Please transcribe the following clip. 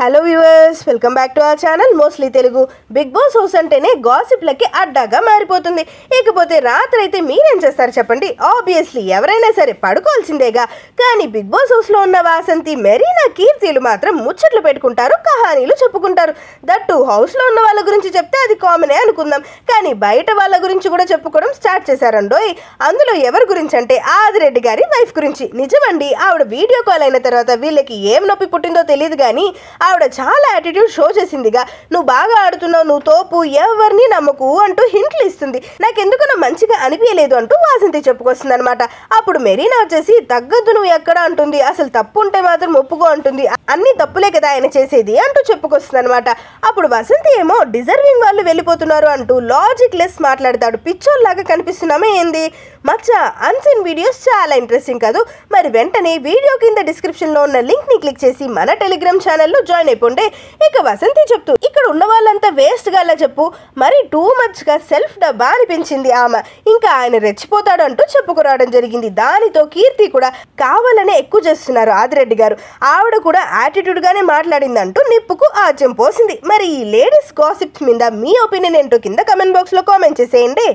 hello viewers welcome back to our channel mostly Telugu big boss house అంటేనే గాసిప్లకి అడ్డాగా మారిపోతుంది ఇకపోతే రాత్రి అయితే మీరేం చేస్తారు చెప్పండి ఆబ్వియస్లీ ఎవరైనా సరే పడుకోవాల్సిందేగా కానీ బిగ్ బాస్ హౌస్లో ఉన్న వాసంతి మెరీనా కీర్తిలు మాత్రం ముచ్చట్లు పెట్టుకుంటారు కహానీలు చెప్పుకుంటారు దట్టు హౌస్లో ఉన్న వాళ్ళ గురించి చెప్తే అది కామనే అనుకుందాం కానీ బయట వాళ్ళ గురించి కూడా చెప్పుకోవడం స్టార్ట్ చేశారండోయ్ అందులో ఎవరి గురించి అంటే ఆదిరెడ్డి గారి వైఫ్ గురించి నిజమండి ఆవిడ వీడియో కాల్ అయిన తర్వాత వీళ్ళకి ఏం నొప్పి పుట్టిందో తెలియదు కానీ ఆవిడ చాలా యాటిట్యూడ్ షో చేసిందిగా నువ్వు బాగా ఆడుతున్నావు నువ్వు తోపు ఎవరిని నమ్మకు అంటూ హింట్లు ఇస్తుంది నాకెందుకు నా మంచిగా అనిపించలేదు అంటూ వాసంతి చెప్పుకొస్తుంది అనమాట అప్పుడు మెరీనా వచ్చేసి తగ్గద్దు నువ్వు ఎక్కడ అంటుంది అసలు తప్పు ఉంటే మాత్రం ఒప్పుకో అంటుంది అన్ని తప్పులే కదా ఆయన చేసేది అంటూ చెప్పుకొస్తుంది అనమాట అప్పుడు వసంతి ఏమో డిజర్వింగ్ వాళ్ళు వెళ్ళిపోతున్నారు అంటూ లాజిక్ లెస్ మాట్లాడతాడు లాగా కనిపిస్తున్నామే ఏంది మచ్చ అన్సీన్ వీడియోస్ చాలా ఇంట్రెస్టింగ్ కాదు మరి వెంటనే వీడియో కింద డిస్క్రిప్షన్లో ఉన్న లింక్ ని క్లిక్ చేసి మన టెలిగ్రామ్ ఛానల్లో జాయిన్ అయిపోండే ఇక వసంతి చెప్తూ ఇక్కడ ఉన్న వాళ్ళంతా వేస్ట్గా అలా చెప్పు మరి టూ గా సెల్ఫ్ డబ్బా అనిపించింది ఆమె ఇంకా ఆయన రెచ్చిపోతాడు అంటూ చెప్పుకురావడం జరిగింది దానితో కీర్తి కూడా కావాలనే ఎక్కువ చేస్తున్నారు ఆదిరెడ్డి గారు ఆవిడ కూడా గానే మాట్లాడింది అంటూ నిప్పుకు ఆజ్యం పోసింది మరి ఈ లేడీస్ గాసిప్స్ మీద మీ ఒపీనియన్ ఏంటో కింద కమెంట్ బాక్స్లో కామెంట్ చేసేయండి